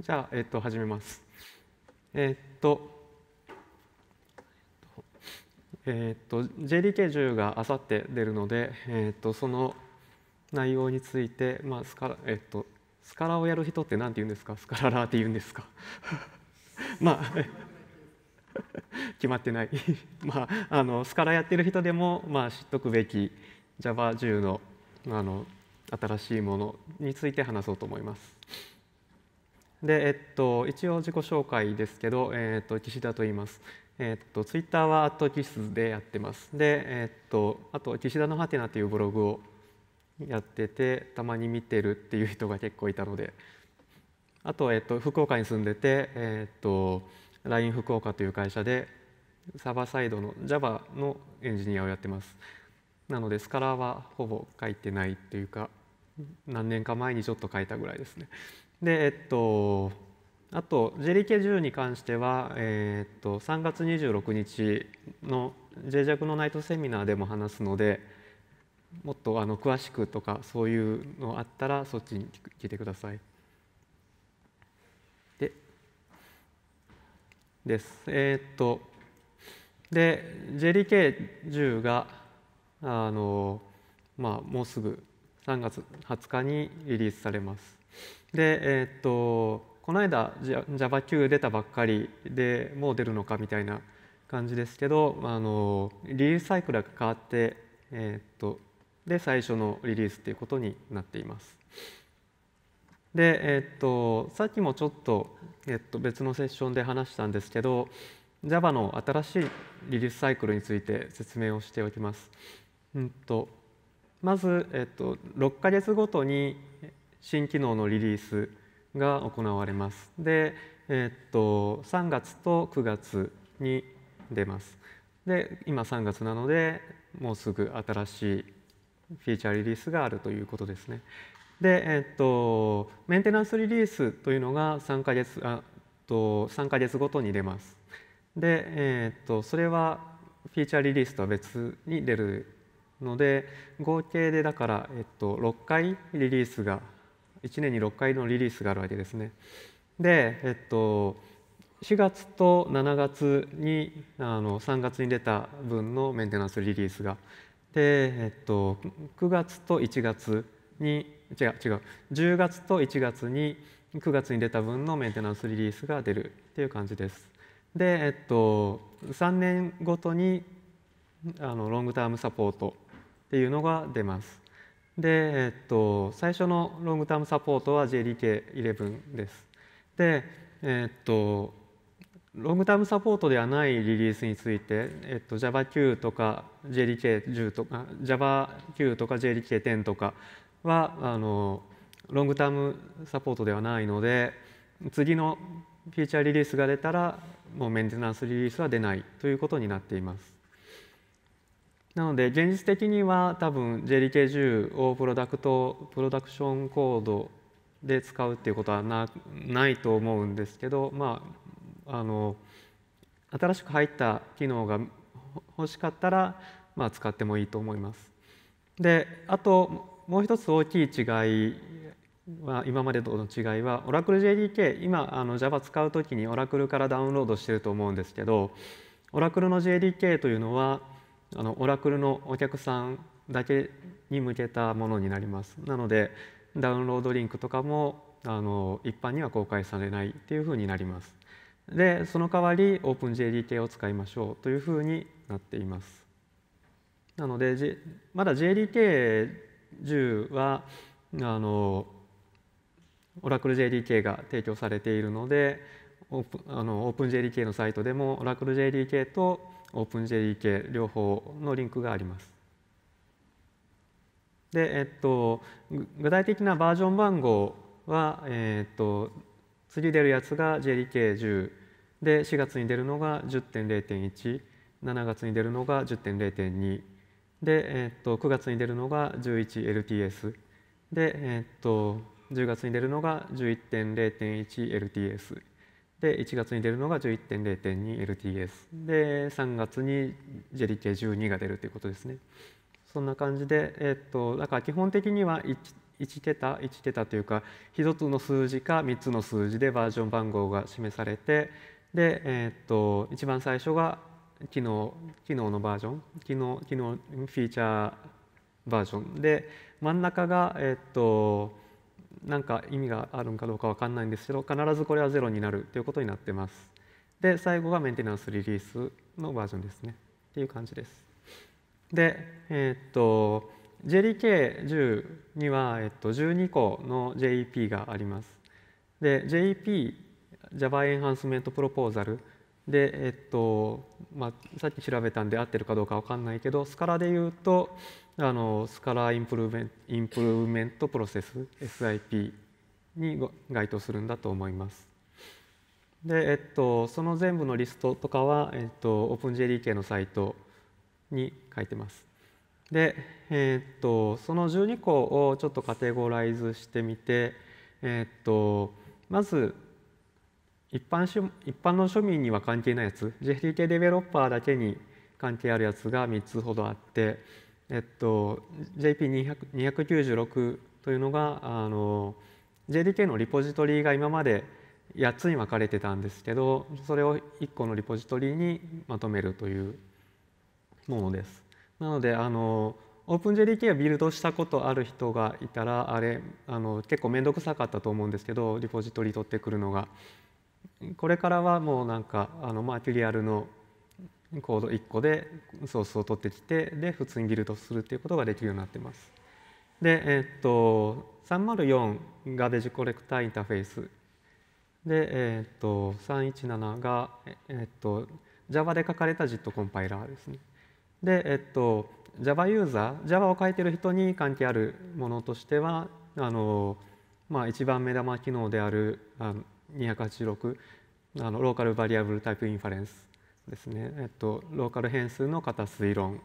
じゃあ、えっと、始めます。えっと、えっと、JDK10 があさって出るので、えっと、その内容について、まあスカラえっと、スカラをやる人って何て言うんですかスカララーって言うんですか まあ決まってない まあ、あのスカラやってる人でも、まあ、知っとくべき Java10 のあの新しいものについて話そうと思います。で、えっと、一応自己紹介ですけど、えっと、岸田と言います。えっと、ツイッターはアットキスでやってます。で、えっと、あと、岸田のハテナというブログをやってて、たまに見てるっていう人が結構いたので、あと、えっと、福岡に住んでて、えっと、LINE 福岡という会社で、サーバーサイドの Java のエンジニアをやってます。なので、スカラーはほぼ書いてないというか、何年か前にちょっと書いたぐらいですね。で、えっと、あと JDK10 に関しては、えー、っと3月26日の JJAC のナイトセミナーでも話すのでもっとあの詳しくとかそういうのあったらそっちに聞いてください。でです。えー、っとで JDK10 があの、まあ、もうすぐ3月20日にリリースされます。で、えー、っとこの間 j a v a q 出たばっかりでもう出るのかみたいな感じですけど、あのリリースサイクルが変わって、えー、っとで最初のリリースっていうことになっています。で、えー、っとさっきもちょっと,、えっと別のセッションで話したんですけど Java の新しいリリースサイクルについて説明をしておきます。うんとまず、えっと、6ヶ月ごとに新機能のリリースが行われます。で、えー、っと3月と9月に出ます。で今3月なのでもうすぐ新しいフィーチャーリリースがあるということですね。で、えー、っとメンテナンスリリースというのが3ヶ月あと3ヶ月ごとに出ます。で、えー、っとそれはフィーチャーリリースとは別に出るので合計でだから、えっと、6回リリースが1年に6回のリリースがあるわけですね。で、えっと、4月と7月にあの3月に出た分のメンテナンスリリースがで、えっと、9月と1月に違う違う10月と1月に9月に出た分のメンテナンスリリースが出るっていう感じです。で、えっと、3年ごとにあのロングタームサポートっていうのが出ます。で、えっと、最初のロングタームサポートは JDK11 です。で、えっと、ロングタームサポートではないリリースについて、えっと、j a v a 9とか JDK10 とか j a v a とか JDK10 とかはあのロングタームサポートではないので次のフィーチャーリリースが出たらもうメンテナンスリリースは出ないということになっています。なので現実的には多分 JDK10 をプロダクトプロダクションコードで使うっていうことはなないと思うんですけど、まあ、あの新しく入った機能が欲しかったら、まあ、使ってもいいと思います。であともう一つ大きい違いは今までとの違いはオラクル JDK 今あの Java 使う時にオラクルからダウンロードしてると思うんですけどオラクルの JDK というのはあのオラクルのお客さんだけに向けたものになりますなのでダウンロードリンクとかもあの一般には公開されないっていうふうになりますでその代わり OpenJDK を使いましょうというふうになっていますなので、J、まだ JDK10 はあのオラクル JDK が提供されているのでオープンあの OpenJDK のサイトでもオラクル JDK とオープン JDK 両方のリンクがあります。で、えっと、具体的なバージョン番号は、えっと、次出るやつが JDK10 で4月に出るのが10.0.17月に出るのが10.0.2で、えっと、9月に出るのが 11LTS で、えっと、10月に出るのが 11.0.1LTS。で1月に出るのが 11.0.2LTS で3月に JDK12 が出るということですね。そんな感じで、えっと、だから基本的には 1, 1桁1桁というか1つの数字か3つの数字でバージョン番号が示されてで、えっと、一番最初が機能機能のバージョン機能機能フィーチャーバージョンで真ん中がえっと何か意味があるのかどうか分かんないんですけど必ずこれは0になるということになってます。で最後がメンテナンスリリースのバージョンですねっていう感じです。でえー、っと JDK10 には、えっと、12個の JEP があります。で JEP Java エンハンスメントプロポーザルで、えっとまあ、さっき調べたんで合ってるかどうか分かんないけどスカラで言うとあのスカラーインプルーメンインプルーメントプロセス SIP に該当するんだと思います。で、えっと、その全部のリストとかは、えっと、OpenJDK のサイトに書いてます。で、えっと、その12個をちょっとカテゴライズしてみて、えっと、まず一般一般の庶民には関係ないやつ JDK デベロッパーだけに関係あるやつが3つほどあってえっと、JP296 というのがあの JDK のリポジトリが今まで8つに分かれてたんですけどそれを1個のリポジトリにまとめるというものです。なのであの OpenJDK をビルドしたことある人がいたらあれあの結構面倒くさかったと思うんですけどリポジトリ取ってくるのがこれからはもうなんかあのマーキュリアルのコード1個でソースを取ってきてで普通にビルドするっていうことができるようになってます。で、えー、っと304がベジコレクターインターフェースで、えー、っと317が、えー、っと Java で書かれた JIT コンパイラーですね。で、えー、っと Java ユーザー Java を書いてる人に関係あるものとしてはあの、まあ、一番目玉機能であるあの286あのローカルバリアブルタイプインファレンスですね、えっと、ローカル変数の型推論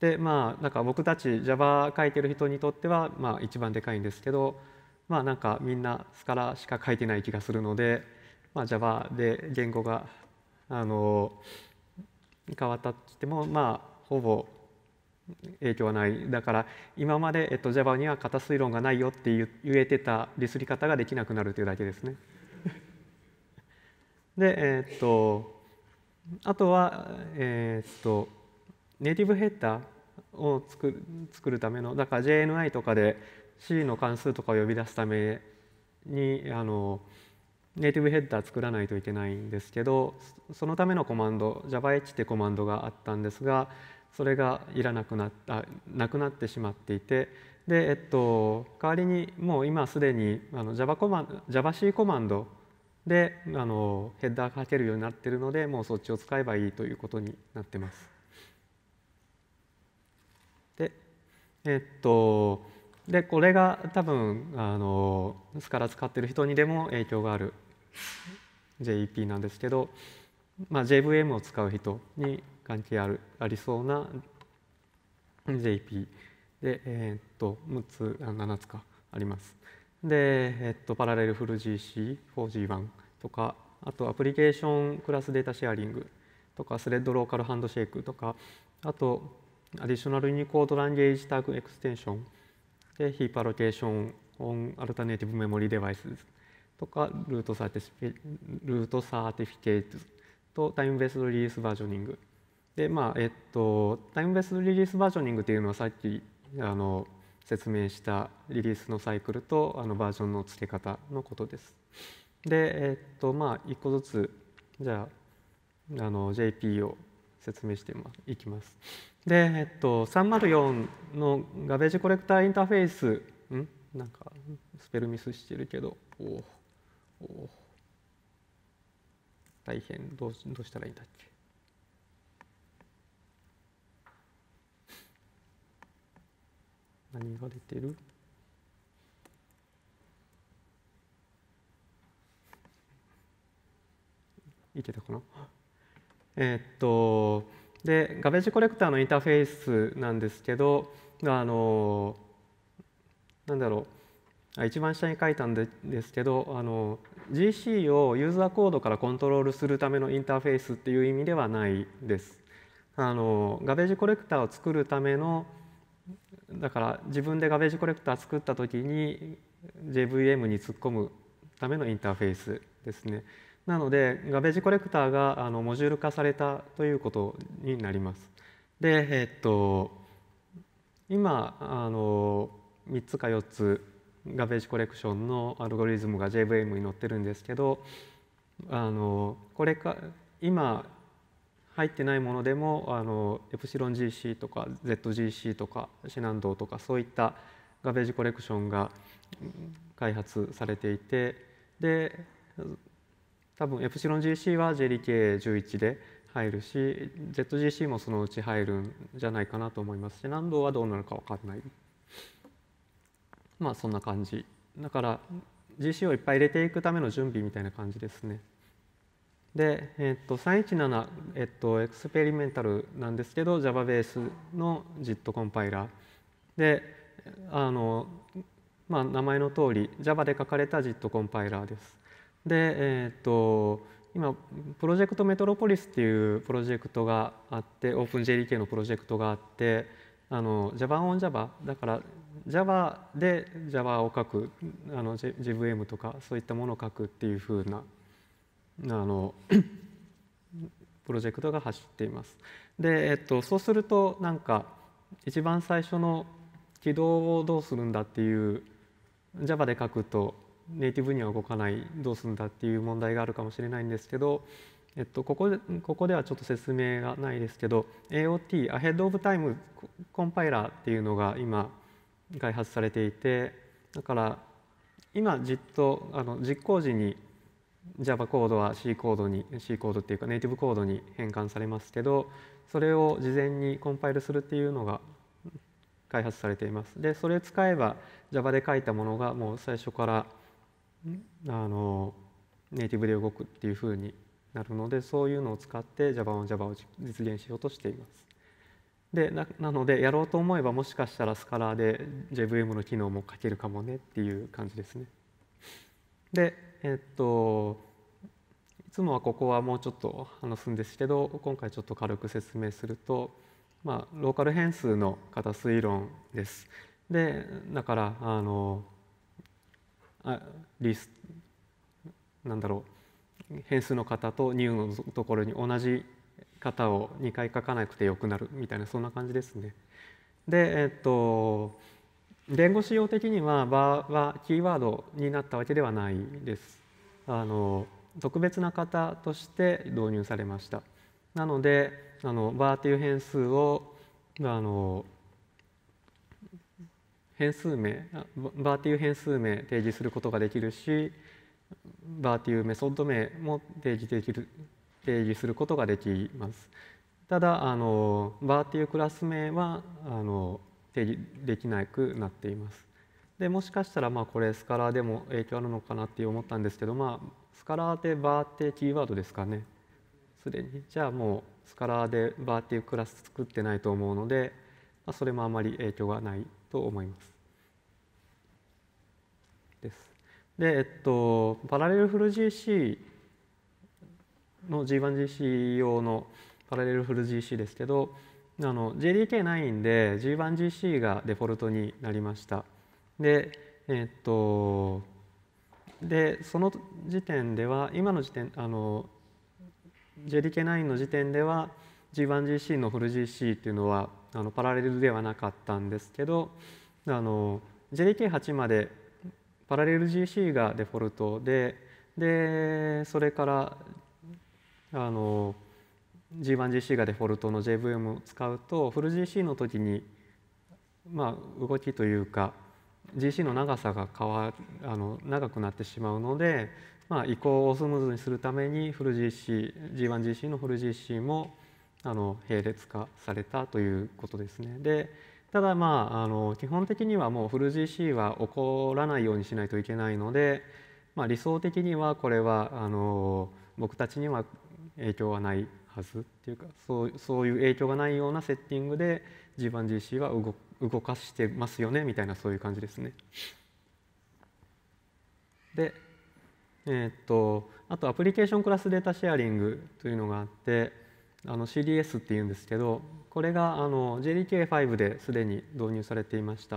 でまあなんか僕たち Java 書いてる人にとってはまあ一番でかいんですけどまあなんかみんなスカラしか書いてない気がするので、まあ、Java で言語があの変わったとしてもまあほぼ影響はないだから今まで、えっと、Java には型推論がないよって言えてたディスり方ができなくなるというだけですね。でえー、っとあとは、えー、っとネイティブヘッダーを作る作るためのだから JNI とかで C の関数とかを呼び出すためにあのネイティブヘッダー作らないといけないんですけどそのためのコマンド JavaH ってコマンドがあったんですがそれがいらなくなったなくなってしまっていてで、えっと、代わりにもう今すでにあの Java, コマ JavaC コマンドであのヘッダーかけるようになってるのでもうそっちを使えばいいということになってます。でえっとでこれが多分あのスカラ使ってる人にでも影響がある JEP なんですけど、まあ、JVM を使う人に関係あるありそうな JP で、えっと6つ7つかあります。で、えっと、パラレルフル GC、4G1 とか、あとアプリケーションクラスデータシェアリングとか、スレッドローカルハンドシェイクとか、あと、アディショナルユニコードランゲージタグエクステンションで、ヒーパアロケーションオンアルタネイティブメモリーデバイスとか、ルートサーティフィルートサーティフィケイトとタイムベースリリースバージョニング。で、まあ、えっと、タイムベースリリースバージョニングっていうのはさっき、あの、説明したリリースのサイクルとあのバージョンの付け方のことです。で、えー、っとまあ、一個ずつじゃああの JP を説明していきます。で、えっと、304のガベージコレクターインターフェースんなんかスペルミスしてるけどおお大変どうどうしたらいいんだっけ何が出てるいけたかな えー、っとでガベージコレクターのインターフェースなんですけどあのなんだろう一番下に書いたんでですけどあの GC をユーザーコードからコントロールするためのインターフェースっていう意味ではないです。あのガベージコレクターを作るためのだから自分でガベージコレクター作った時に JVM に突っ込むためのインターフェースですね。なのでガベージコレクターがあのモジュール化されたということになります。で、えっと今あの3つか4つガベージコレクションのアルゴリズムが JVM に載ってるんですけどあのこれか今入ってないものでもあのエプシロン GC とか ZGC とかシナンドとかそういったガベージコレクションが開発されていてで多分エプシロン GC は JDK11 で入るし ZGC もそのうち入るんじゃないかなと思いますし難度はどうなるか分かんないまあそんな感じだから GC をいっぱい入れていくための準備みたいな感じですね。で、えっと、317、えっと、エクスペリメンタルなんですけど Java ベースの JIT コンパイラーであの、まあ、名前の通り Java で書かれた JIT コンパイラーです。で、えっと今プロジェクトメトロポリスっていうプロジェクトがあってオープン JDK のプロジェクトがあってあの Java on Java だから Java で Java を書くあの JVM とかそういったものを書くっていうふうなあの プロジェクトが走っています。で、えっと、そうするとなんか一番最初の起動をどうするんだっていう Java で書くとネイティブには動かないどうするんだっていう問題があるかもしれないんですけど、えっと、ここでここではちょっと説明がないですけど AOT アヘッドオブタイムコンパイラーっていうのが今開発されていてだから今じっとあの実行時に Java コードは C コードに C コードっていうかネイティブコードに変換されますけどそれを事前にコンパイルするっていうのが開発されています。でそれを使えば Java で書いたものがもう最初からあのネイティブで動くっていうふうになるのでそういうのを使って Java を Java を実現しようとしています。でなのでやろうと思えばもしかしたらスカラーで JVM の機能も書けるかもねっていう感じですね。でえっといつもはここはもうちょっと話すんですけど今回ちょっと軽く説明すると、まあ、ローカル変数の型推論です。でだからあのあリスなんだろう変数の型とニューのところに同じ型を2回書かなくてよくなるみたいなそんな感じですね。でえっと言語使用的には場はキーワードになったわけではないです。あの特別な方として導入されました。なのであのバーという変数をあの変数名バーという変数名提示することができるしバーというメソッド名も提示できる提示することができます。ただあのバーっいうクラス名はあの定できなくなっています。でもしかしたらまあこれスカラーでも影響あるのかなって思ったんですけど、まあ、スカラーでバーってキーワードですかねすでにじゃあもうスカラーでバーっていうクラス作ってないと思うので、まあ、それもあまり影響がないと思います。です。で、えっと、パラレルフル GC の G1GC 用のパラレルフル GC ですけど、あの JDK9 で G1GC がデフォルトになりました。で、えっと、で、その時点では、今の時点、あの、JDK9 の時点では G1GC のフル GC っていうのはあのパラレルではなかったんですけど、あの、JDK8 までパラレル GC がデフォルトで、で、それから、あの、G1GC がデフォルトの JVM を使うとフル GC の時にまあ動きというか GC の長さが変わあの長くなってしまうので、まあ、移行をスムーズにするためにフル GC G1GC のフル GC もあの並列化されたということですね。でただまああの基本的にはもうフル GC は起こらないようにしないといけないので、まあ、理想的にはこれはあの僕たちには影響はないはずっていうかそうそういう影響がないようなセッティングで G1GC は動動かしてますよねみたいなそういう感じですね。で、えー、っとあとアプリケーションクラスデータシェアリングというのがあってあの CDS っていうんですけどこれがあの JDK5 ですでに導入されていました。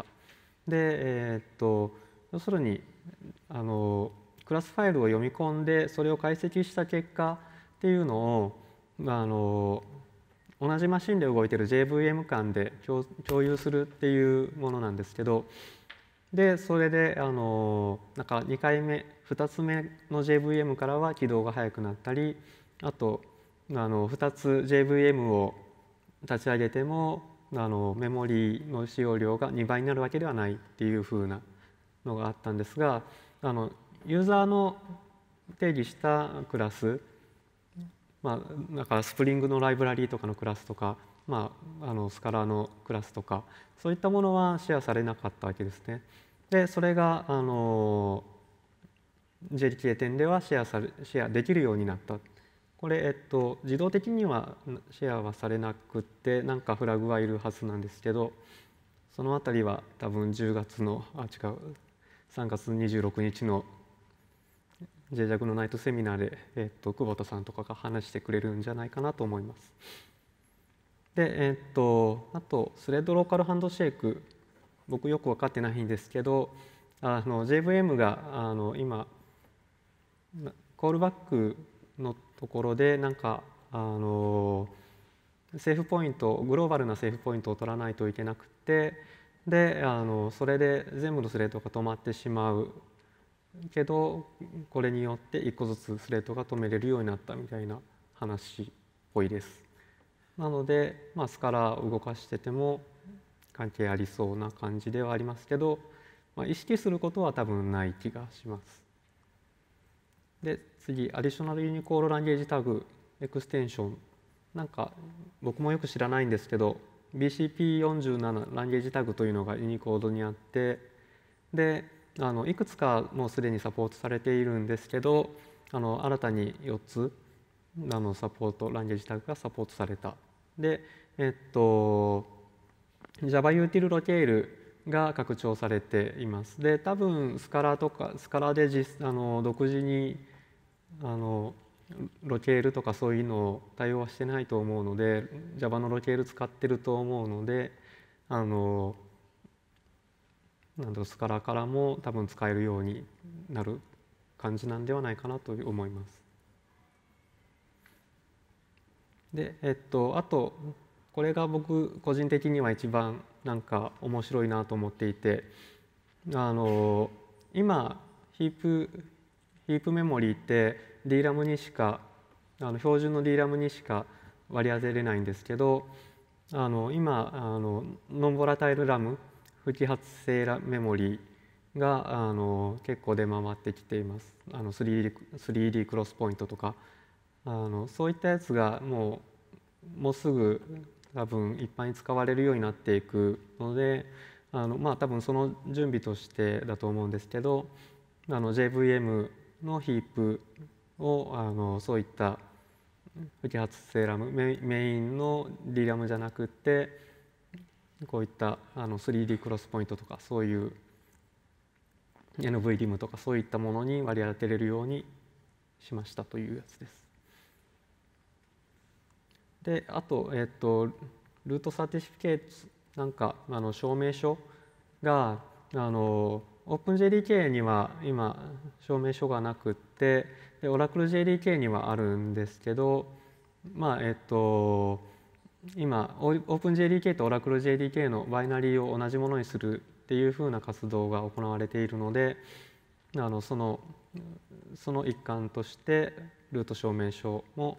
で、えー、っと要するにあのクラスファイルを読み込んでそれを解析した結果っていうのをあの同じマシンで動いてる JVM 間で共有するっていうものなんですけどでそれであのなんか2回目2つ目の JVM からは起動が速くなったりあとあの2つ JVM を立ち上げてもあのメモリーの使用量が2倍になるわけではないっていうふうなのがあったんですがあのユーザーの定義したクラスまあ、だからスプリングのライブラリーとかのクラスとか、まあ、あのスカラーのクラスとかそういったものはシェアされなかったわけですね。でそれがあの JDK 点ではシェアされシェアできるようになった。これ、えっと、自動的にはシェアはされなくってなんかフラグはいるはずなんですけどその辺りは多分10月のあ違う3月26日の脆弱のナイトセミナーで、えっと、久保田さんとかが話してくれるんじゃないかなと思います。で、えっと、あと、スレッドローカルハンドシェイク、僕よく分かってないんですけど、あの JVM があの今、コールバックのところで、なんか、あのセーフポイントグローバルなセーフポイントを取らないといけなくてであのそれで全部のスレッドが止まってしまうけどこれによって1個ずつスレッドが止めれるようになったみたいな話っぽいです。なので、まあ、スカラーを動かしてても関係ありそうな感じではありますけど、まあ、意識することは多分ない気がします。で次アディショナルユニコードランゲージタグエクステンションなんか僕もよく知らないんですけど BCP47 ランゲージタグというのがユニコードにあってであのいくつかもうすでにサポートされているんですけどあの新たに4つあのサポートランゲージタグがサポートされた。で、えっと、JavaUtilLocale が拡張されています。で多分スカラとかスカラで実あの独自にあのロケールとかそういうのを対応はしてないと思うので Java のロケール使ってると思うのであのなんとスカラからも多分使えるようになる感じなんではないかなと思います。でえっとあとこれが僕個人的には一番なんか面白いなと思っていてあの今ヒープヒープメモリーって DRAM にしかあの標準の DRAM にしか割り当てれないんですけどあの今あのノンボラタイルラム不揮発性メモリーがあの結構出回ってきています 3D, 3D クロスポイントとかあのそういったやつがもうもうすぐ多分一般に使われるようになっていくのであのまあ多分その準備としてだと思うんですけどあの JVM のヒープをあのそういった不揮発性ラムメインの DRAM じゃなくってこういったあの 3D クロスポイントとかそういう NVDIM とかそういったものに割り当てれるようにしましたというやつです。であと,、えっとルートサティフィケーツなんかあの証明書があの OpenJDK には今証明書がなくってで OracleJDK にはあるんですけどまあえっと今オープン JDK とオラクル JDK のバイナリーを同じものにするっていうふうな活動が行われているのであのそのその一環としてルート証明書も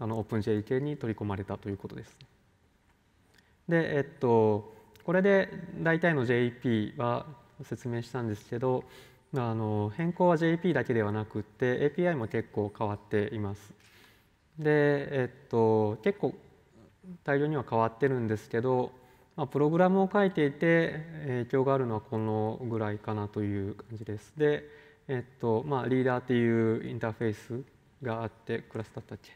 あの OpenJDK に取り込まれたということです。でえっとこれで大体の JEP は説明したんですけどあの変更は JEP だけではなくて API も結構変わっています。でえっと結構大量には変わってるんですけど、まあ、プログラムを書いていて影響があるのはこのぐらいかなという感じです。で、えっとまあ、リーダーっていうインターフェースがあってクラスだったっけ、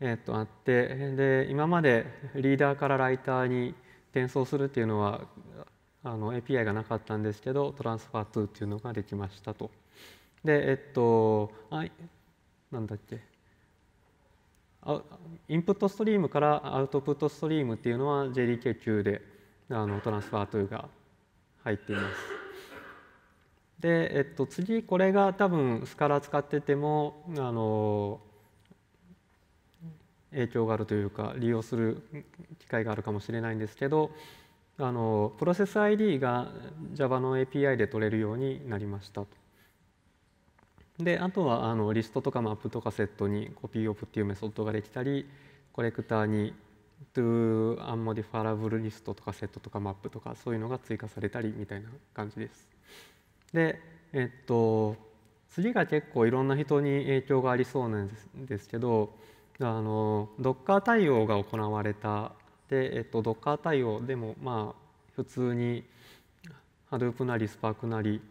えっと、あってで今までリーダーからライターに転送するっていうのはあの API がなかったんですけどトランスファー2っていうのができましたと。でえっとあい。何だっけインプットストリームからアウトプットストリームっていうのは JDK 級であのトランスファートゥが入っています。で、えっと、次これが多分スカラ使っててもあの影響があるというか利用する機会があるかもしれないんですけどあのプロセス ID が Java の API で取れるようになりましたと。であとはあのリストとかマップとかセットにコピーオプっていうメソッドができたりコレクターに to unmodifiable リストとかセットとかマップとかそういうのが追加されたりみたいな感じです。でえっと次が結構いろんな人に影響がありそうなんですけどあの Docker 対応が行われたで、えっと、Docker 対応でもまあ普通に Hadoop なり Spark なり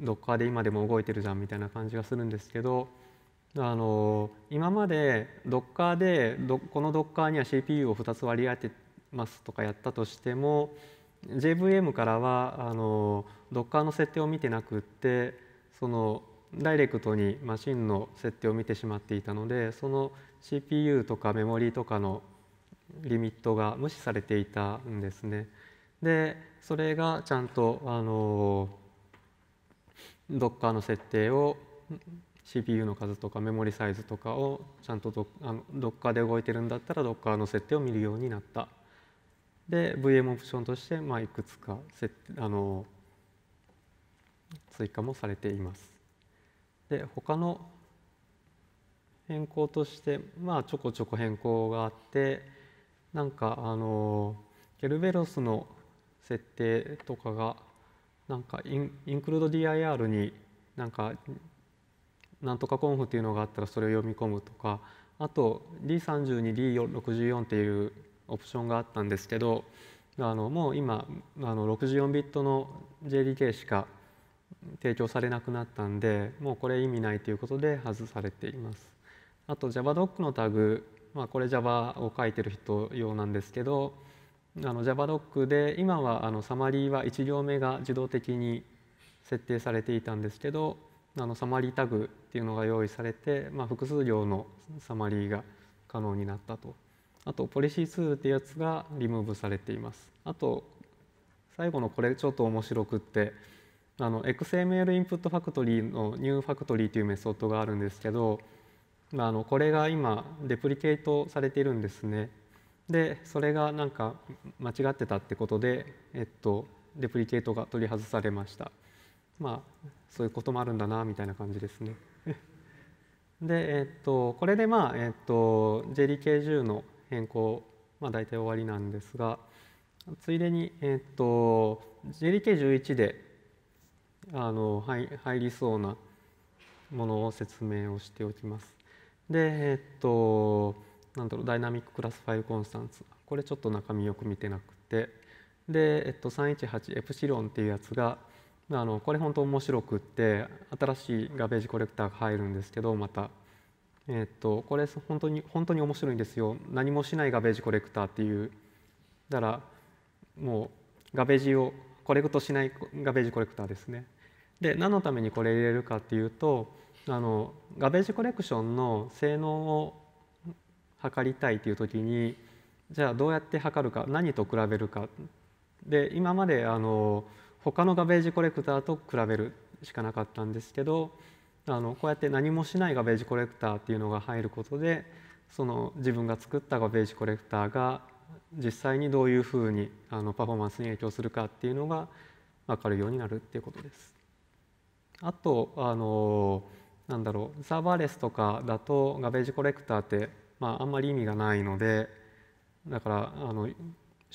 どっかで今でも動いてるじゃんみたいな感じがするんですけどあの今までどっかでどでこのどっか k には CPU を2つ割り当てますとかやったとしても JVM からはあの d o c の設定を見てなくってそのダイレクトにマシンの設定を見てしまっていたのでその CPU とかメモリーとかのリミットが無視されていたんですね。でそれがちゃんとあのドッ c ーの設定を CPU の数とかメモリサイズとかをちゃんとドあのドッカーで動いてるんだったらドッカーの設定を見るようになったで VM オプションとして、まあ、いくつか設あの追加もされていますで他の変更としてまあちょこちょこ変更があってなんかあのケルベロスの設定とかがなんかインインクルード DIR になんかなんとかコンフっていうのがあったらそれを読み込むとかあと D32D64 っていうオプションがあったんですけどあのもう今あの64ビットの JDK しか提供されなくなったんでもうこれ意味ないということで外されています。あと JavaDoc のタグ、まあ、これ Java を書いてる人用なんですけどあの JavaDoc で今はあのサマリーは1行目が自動的に設定されていたんですけどあのサマリータグっていうのが用意されて、まあ、複数行のサマリーが可能になったとあとポリシーツールっていうやつがリムーブされていますあと最後のこれちょっと面白くってあの XML インプットファクトリーのニューファクトリーというメソッドがあるんですけど、まあ、あのこれが今デプリケートされているんですねでそれがなんか間違ってたってことで、えっと、レプリケートが取り外されましたまあそういうこともあるんだなみたいな感じですね。で、えっと、これでまあ、えっと、JDK10 の変更、まあ、大体終わりなんですがついでに、えっと、JDK11 であの入入りそうなものを説明をしておきます。でえっとなんだろうダイナミッククラスファイルコンスタンツこれちょっと中身よく見てなくてで、えっと、318エプシロンっていうやつがあのこれ本当面白くって新しいガベージコレクターが入るんですけどまた、えっと、これ本当に本当に面白いんですよ何もしないガベージコレクターっていうだからもうガベージをコレクトしないガベージコレクターですね。で何のためにこれ入れるかっていうとあのガベージコレクションの性能を測りたいという時にじゃあどうやって測るか何と比べるかで今まであの他のガベージコレクターと比べるしかなかったんですけどあのこうやって何もしないガベージコレクターっていうのが入ることでその自分が作ったガベージコレクターが実際にどういうふうにあのパフォーマンスに影響するかっていうのが分かるようになるっていうことです。あとあのなんだろうサーバーレスとかだとガベージコレクターってまあ、あんまり意味がないのでだからあの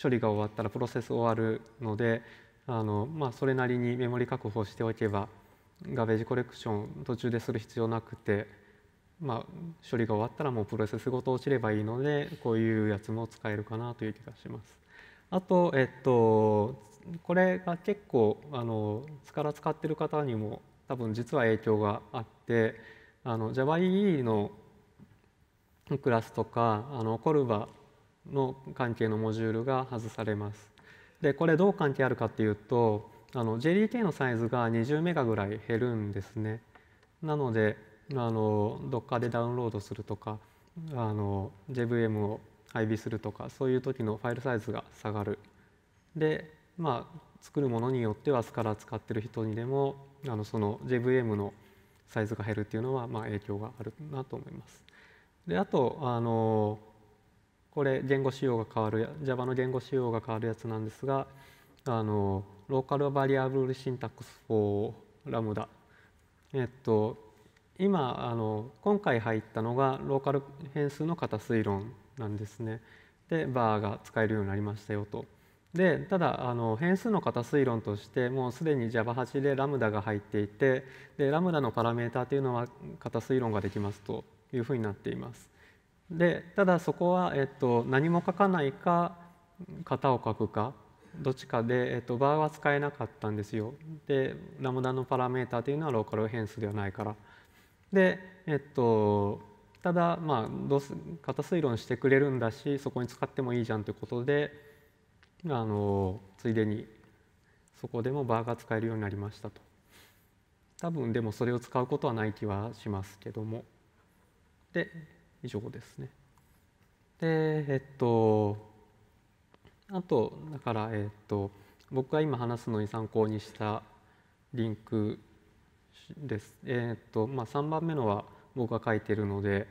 処理が終わったらプロセス終わるのであの、まあ、それなりにメモリ確保しておけばガベージコレクション途中でする必要なくて、まあ、処理が終わったらもうプロセスごと落ちればいいのでこういうやつも使えるかなという気がします。あと、えっと、これが結構あの力使ってる方にも多分実は影響があってあの JavaEE のクラスとかあのコルバの関係のモジュールが外されます。でこれどう関係あるかっていうとあの JDK のサイズが20メガぐらい減るんですね。なのであのどっかでダウンロードするとかあの JVM を配備するとかそういう時のファイルサイズが下がる。でまあ作るものによってはスカラ使ってる人にでもあのその JVM のサイズが減るっていうのはまあ影響があるなと思います。であとあのこれ言語仕様が変わる Java の言語仕様が変わるやつなんですがあのローカルバリアブルシンタックス4ラムダえっと今あの今回入ったのがローカル変数の型推論なんですね。でバーが使えるようになりましたよと。でただあの変数の型推論としてもうすでに Java8 でラムダが入っていてでラムダのパラメータというのは型推論ができますというふうになっています。でただそこは、えっと、何も書かないか型を書くかどっちかで、えっと、バーは使えなかったんですよ。でラムダのパラメータというのはローカル変数ではないから。で、えっと、ただまあどうす型推論してくれるんだしそこに使ってもいいじゃんということであのついでにそこでもバーが使えるようになりましたと。多分でもそれを使うことはない気はしますけども。で以上ですね。でえっとあとだからえっと僕が今話すのに参考にしたリンクです。えっとまあ、3番目のは僕が書いてるので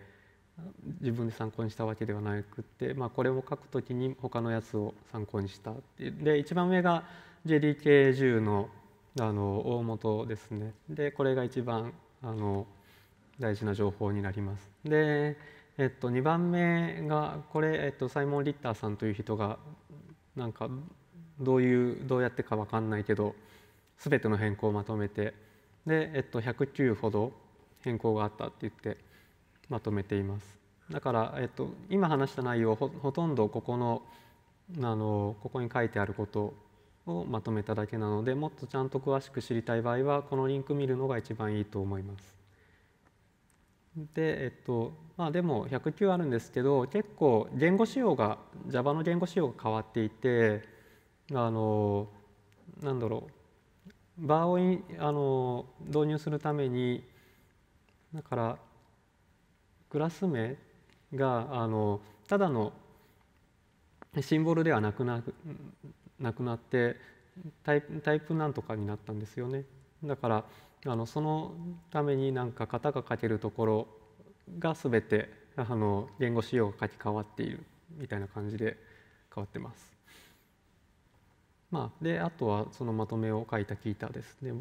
自分で参考にしたわけではなくて、まあ、これを書くときに他のやつを参考にしたで一番上が JDK10 のあの大元ですねでこれが一番あの大事な情報になります。で、えっと、2番目がこれ、えっと、サイモン・リッターさんという人がなんかどういうどうやってか分かんないけど全ての変更をまとめてで、えっと、109ほど変更があったって言ってまとめています。だから、えっと、今話した内容ほほとんどここのあのここに書いてあることをまとめただけなのでもっとちゃんと詳しく知りたい場合はこのリンク見るのが一番いいと思います。で、えっとまあ、でも109あるんですけど結構言語仕様が Java の言語仕様が変わっていてあのなんだろうバーをいあの導入するためにだからクラス名があのただのシンボルではなくななくなってタイプなんとかになったんですよね。だからあのそのためになんか型が書けるところが全てあの言語仕様が書き換わっているみたいな感じで変わってます。まあ、であとはそのまとめを書いた聞いたですね。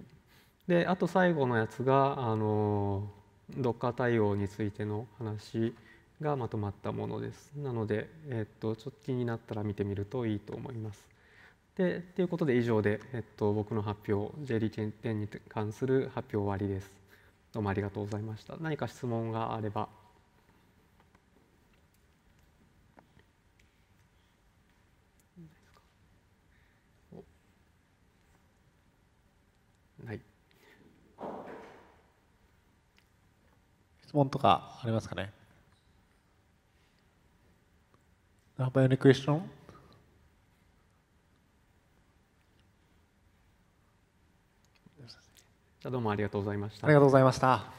であと最後のやつがあの d o 対応についての話がまとまったものです。なので、えっと、ちょっと気になったら見てみるといいと思います。でっていうことで以上で、えっと、僕の発表 JD 10に関する発表終わりですどうもありがとうございました何か質問があればはい質問とかありますかね How about ョンどうもありがとうございましたありがとうございました